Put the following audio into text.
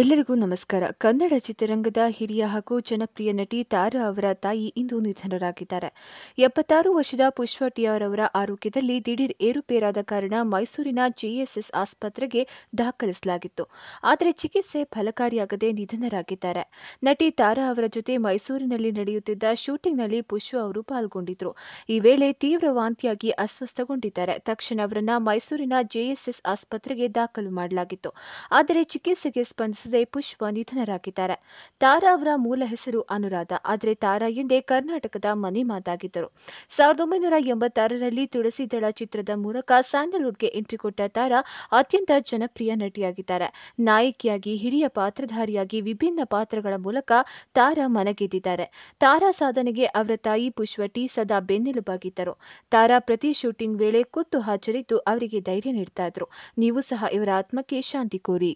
ಎಲ್ಲರಿಗೂ ನಮಸ್ಕಾರ ಕನ್ನಡ ಚಿತ್ರರಂಗದ ಹಿರಿಯ ಹಾಗೂ ಜನಪ್ರಿಯ ನಟಿ ತಾರಾ ಅವರ ತಾಯಿ ಇಂದು ನಿಧನರಾಗಿದ್ದಾರೆ ಎಪ್ಪತ್ತಾರು ವರ್ಷದ ಪುಷ್ಪ ಅವರ ಆರೋಗ್ಯದಲ್ಲಿ ದಿಢೀರ್ ಏರುಪೇರಾದ ಕಾರಣ ಮೈಸೂರಿನ ಜೆಎಸ್ಎಸ್ ಆಸ್ಪತ್ರೆಗೆ ದಾಖಲಿಸಲಾಗಿತ್ತು ಆದರೆ ಚಿಕಿತ್ಸೆ ಫಲಕಾರಿಯಾಗದೆ ನಿಧನರಾಗಿದ್ದಾರೆ ನಟಿ ತಾರಾ ಅವರ ಜೊತೆ ಮೈಸೂರಿನಲ್ಲಿ ನಡೆಯುತ್ತಿದ್ದ ಶೂಟಿಂಗ್ನಲ್ಲಿ ಪುಷ್ಪ ಅವರು ಪಾಲ್ಗೊಂಡಿದ್ದರು ಈ ವೇಳೆ ತೀವ್ರ ವಾಂತಿಯಾಗಿ ಅಸ್ವಸ್ಥಗೊಂಡಿದ್ದಾರೆ ತಕ್ಷಣ ಅವರನ್ನು ಮೈಸೂರಿನ ಜೆಎಸ್ಎಸ್ ಆಸ್ಪತ್ರೆಗೆ ದಾಖಲು ಮಾಡಲಾಗಿತ್ತು ಆದರೆ ಚಿಕಿತ್ಸೆಗೆ ಸ್ಪಂದಿಸಿದ ಪುಷ್ಪ ನಿಧನರಾಗಿದ್ದಾರೆ ತಾರಾ ಅವರ ಮೂಲ ಹೆಸರು ಅನುರಾಧ ಆದರೆ ತಾರಾ ಎಂದೇ ಕರ್ನಾಟಕದ ಮನೆ ಮಾತಾಗಿದ್ದರು ಸಾವಿರದ ಒಂಬೈನೂರ ಎಂಬತ್ತಾರರಲ್ಲಿ ತುಳಸಿದಳ ಚಿತ್ರದ ಮೂಲಕ ಸ್ಯಾಂಡಲ್ವುಡ್ಗೆ ಎಂಟ್ರಿ ಕೊಟ್ಟ ತಾರಾ ಅತ್ಯಂತ ಜನಪ್ರಿಯ ನಟಿಯಾಗಿದ್ದಾರೆ ನಾಯಕಿಯಾಗಿ ಹಿರಿಯ ಪಾತ್ರಧಾರಿಯಾಗಿ ವಿಭಿನ್ನ ಪಾತ್ರಗಳ ಮೂಲಕ ತಾರಾ ಮನಗೆದ್ದಿದ್ದಾರೆ ತಾರಾ ಸಾಧನೆಗೆ ಅವರ ತಾಯಿ ಪುಷ್ಪ ಟಿ ಸದಾ ಬೆನ್ನೆಲುಬಾಗಿದ್ದರು ತಾರಾ ಪ್ರತಿ ಶೂಟಿಂಗ್ ವೇಳೆ ಕುತ್ತು ಹಾಜರಿದ್ದು ಅವರಿಗೆ ಧೈರ್ಯ ನೀಡ್ತಾ ಇದ್ರು ನೀವು ಸಹ ಇವರ ಆತ್ಮಕ್ಕೆ ಶಾಂತಿ ಕೋರಿ